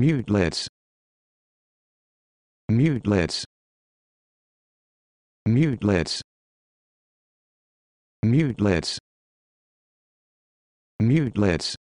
mutelets mutelets mutelets mutelets mutelets